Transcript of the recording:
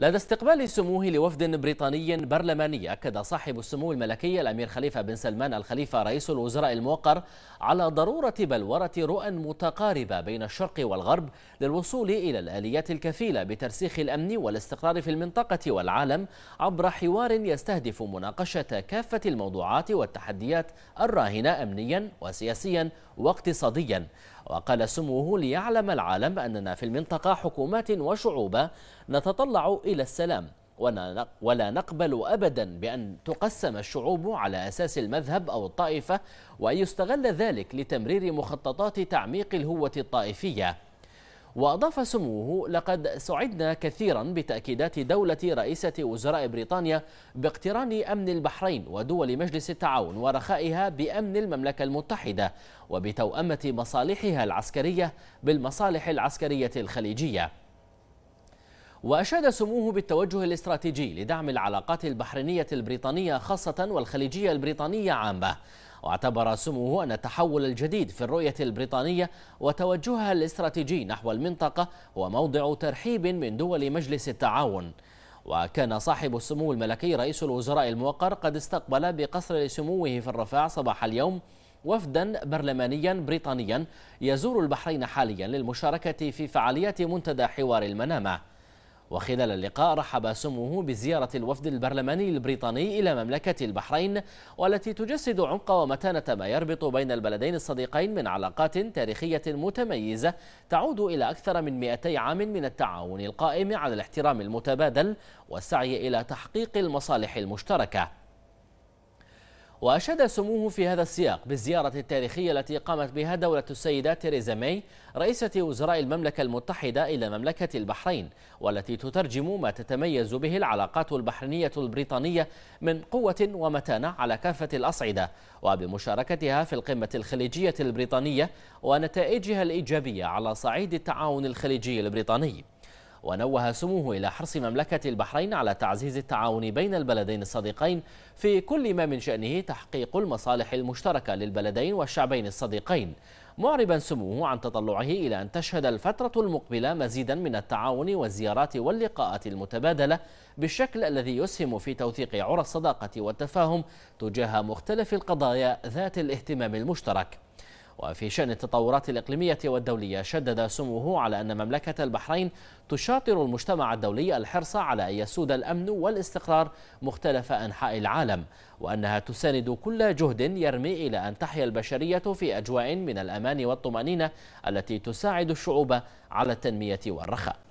لدى استقبال سموه لوفد بريطاني برلماني أكد صاحب السمو الملكي الأمير خليفة بن سلمان الخليفة رئيس الوزراء الموقر على ضرورة بلورة رؤى متقاربة بين الشرق والغرب للوصول إلى الآليات الكفيلة بترسيخ الأمن والاستقرار في المنطقة والعالم عبر حوار يستهدف مناقشة كافة الموضوعات والتحديات الراهنة أمنيا وسياسيا واقتصاديا وقال سموه ليعلم العالم أننا في المنطقة حكومات وشعوب نتطلع إلى السلام ولا نقبل أبدا بأن تقسم الشعوب على أساس المذهب أو الطائفة وأن يستغل ذلك لتمرير مخططات تعميق الهوة الطائفية وأضاف سموه لقد سعدنا كثيرا بتأكيدات دولة رئيسة وزراء بريطانيا باقتران أمن البحرين ودول مجلس التعاون ورخائها بأمن المملكة المتحدة وبتوأمة مصالحها العسكرية بالمصالح العسكرية الخليجية وأشاد سموه بالتوجه الاستراتيجي لدعم العلاقات البحرينية البريطانية خاصة والخليجية البريطانية عامة واعتبر سموه أن التحول الجديد في الرؤية البريطانية وتوجهها الاستراتيجي نحو المنطقة هو موضع ترحيب من دول مجلس التعاون وكان صاحب السمو الملكي رئيس الوزراء الموقر قد استقبل بقصر سموه في الرفاع صباح اليوم وفدا برلمانيا بريطانيا يزور البحرين حاليا للمشاركة في فعاليات منتدى حوار المنامة وخلال اللقاء رحب سموه بزيارة الوفد البرلماني البريطاني إلى مملكة البحرين والتي تجسد عمق ومتانة ما يربط بين البلدين الصديقين من علاقات تاريخية متميزة تعود إلى أكثر من 200 عام من التعاون القائم على الاحترام المتبادل والسعي إلى تحقيق المصالح المشتركة وأشاد سموه في هذا السياق بالزيارة التاريخية التي قامت بها دولة السيدة تيريزا مي رئيسة وزراء المملكة المتحدة إلى مملكة البحرين والتي تترجم ما تتميز به العلاقات البحرينية البريطانية من قوة ومتانة على كافة الأصعدة وبمشاركتها في القمة الخليجية البريطانية ونتائجها الإيجابية على صعيد التعاون الخليجي البريطاني ونوه سموه إلى حرص مملكة البحرين على تعزيز التعاون بين البلدين الصديقين في كل ما من شأنه تحقيق المصالح المشتركة للبلدين والشعبين الصديقين معربا سموه عن تطلعه إلى أن تشهد الفترة المقبلة مزيدا من التعاون والزيارات واللقاءات المتبادلة بالشكل الذي يسهم في توثيق عرى الصداقة والتفاهم تجاه مختلف القضايا ذات الاهتمام المشترك وفي شأن التطورات الإقليمية والدولية شدد سموه على أن مملكة البحرين تشاطر المجتمع الدولي الحرص على أن يسود الأمن والاستقرار مختلف أنحاء العالم وأنها تساند كل جهد يرمي إلى أن تحيا البشرية في أجواء من الأمان والطمأنينة التي تساعد الشعوب على التنمية والرخاء